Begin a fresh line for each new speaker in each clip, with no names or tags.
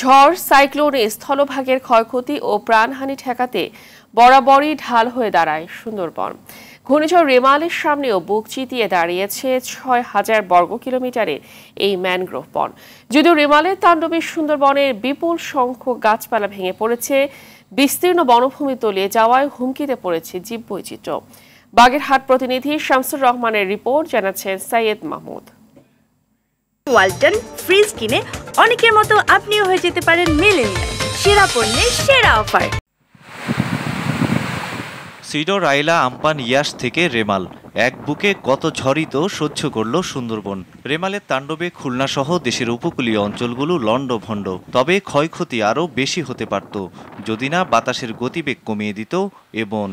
ঝড় সাইক্লোনে স্থলভাগের ক্ষয়ক্ষতি ও প্রাণহানি ঠেকাতে বরাবরই ঢাল হয়ে দাঁড়ায় সুন্দরবন ঘূর্ণিঝড় রেমালের সামনেও বুক চিতিয়ে দাঁড়িয়েছে ছয় হাজার বর্গ কিলোমিটারের এই ম্যানগ্রোভ বন যদিও রেমালের তাণ্ডবে সুন্দরবনের বিপুল সংখ্যক গাছপালা ভেঙে পড়েছে বিস্তীর্ণ বনভূমি তলিয়ে যাওয়ায় হুমকিতে পড়েছে জীববৈচিত্র্য বাগেরহাট প্রতিনিধি শামসুর রহমানের রিপোর্ট জানাচ্ছেন সাইয়েদ মাহমুদ ওয়ালটন ফ্রিজ কিনে অনেকের মতো আপনিও হয়ে যেতে পারেন মিলেনিয়াল সেরা পণ্যের সেরা অফার
সিডো রাইলা আম্পান ইয়াস থেকে রেমাল এক বুকে কত ঝড়িত সহ্য করল সুন্দরবন রেমালের তাণ্ডবে খুলনাসহ দেশের উপকূলীয় অঞ্চলগুলো লণ্ডভণ্ড তবে ক্ষয়ক্ষতি আরও বেশি হতে পারত যদি না বাতাসের গতিবেগ কমিয়ে দিত এবং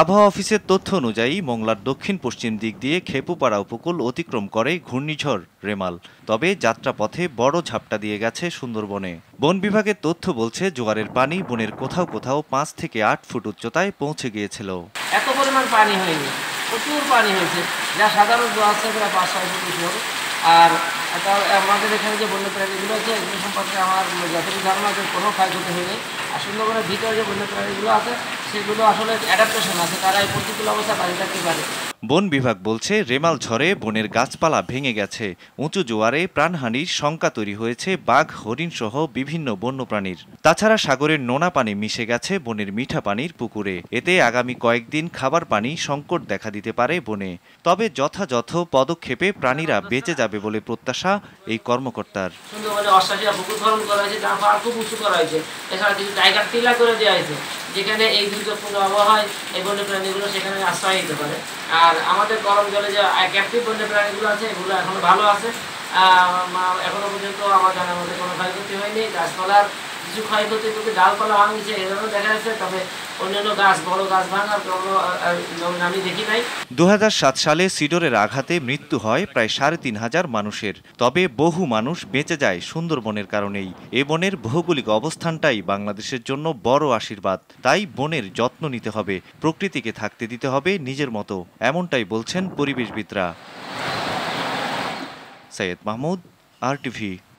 আবহাওয়া অফিসের তথ্য অনুযায়ী মংলার দক্ষিণ পশ্চিম দিক দিয়ে খেপুপাড়া উপকূল অতিক্রম করে ঘূর্ণিঝড় রেমাল তবে যাত্রাপথে বড় ঝাপটা দিয়ে গেছে সুন্দরবনে বন বিভাগের তথ্য বলছে জোয়ারের পানি বনের কোথাও কোথাও পাঁচ থেকে আট ফুট উচ্চতায় পৌঁছে গিয়েছিল
এত পরিমাণ পানি হয়নি প্রচুর পানি হয়েছে যা সাধারণ জোয়ার প্রায় পাঁচ ছয় ফুট উঁচু আর আমাদের এখানে যে বন্যপ্রাণীগুলো আছে এগুলো সম্পর্কে আমার যতটুকু ধারণা আছে কোনো ক্ষয়ক্ষতি হয়নি আর সুন্দরবনের ভিতরে যে বন্যপ্রাণীগুলো আছে
বন বিভাগ বলছে রেমাল ঝড়ে বনের গাছপালা ভেঙে গেছে উঁচু জোয়ারে প্রাণহানির শঙ্কা তৈরি হয়েছে বাঘ হরিণ সহ বিভিন্ন বন্যপ্রাণীর তাছাড়া সাগরের নোনা পানি মিশে গেছে বনের মিঠা পানির পুকুরে এতে আগামী কয়েকদিন খাবার পানি সংকট দেখা দিতে পারে বনে তবে যথাযথ পদক্ষেপে প্রাণীরা বেঁচে যাবে বলে প্রত্যাশা এই কর্মকর্তার
এছাড়া কিছু টিলা করে দেওয়া হয়েছে যেখানে এই দুর্যোগপূর্ণ হয় এই বন্যপ্রাণীগুলো সেখানে আশ্রয় নিতে পারে আর আমাদের গরম জলে যে বন্য প্রাণীগুলো আছে এগুলো এখন ভালো আছে এখনও পর্যন্ত আমার জানার মধ্যে কোনো ক্ষয়ক্ষতি হয়নি গাছপালার কিছু ক্ষয়ক্ষতি ডালপালা ভাঙছে এজন্য দেখা যাচ্ছে তবে
দু সালে সিডরের আঘাতে মৃত্যু হয় প্রায় সাড়ে তিন হাজার মানুষের তবে বহু মানুষ বেঁচে যায় সুন্দরবনের কারণেই এ বনের ভৌগোলিক অবস্থানটাই বাংলাদেশের জন্য বড় আশীর্বাদ তাই বনের যত্ন নিতে হবে প্রকৃতিকে থাকতে দিতে হবে নিজের মতো এমনটাই বলছেন পরিবেশবিদরা সৈয়দ মাহমুদ আর টিভি